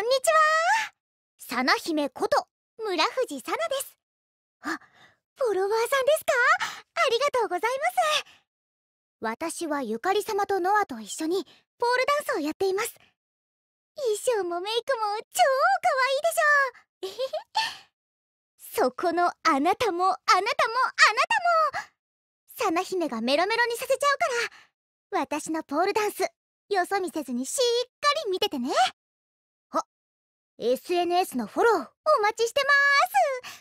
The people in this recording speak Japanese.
んにちはさな姫こと村藤さなですあフォロワーさんですかありがとうございます私はゆかり様とノアと一緒にポールダンスをやっています衣装もメイクも超可愛いでしょ そこのあなたもあなたもあなたもさな姫がメロメロにさせちゃうから私のポールダンスよそ見せずにしっかり見ててね SNS のフォローお待ちしてます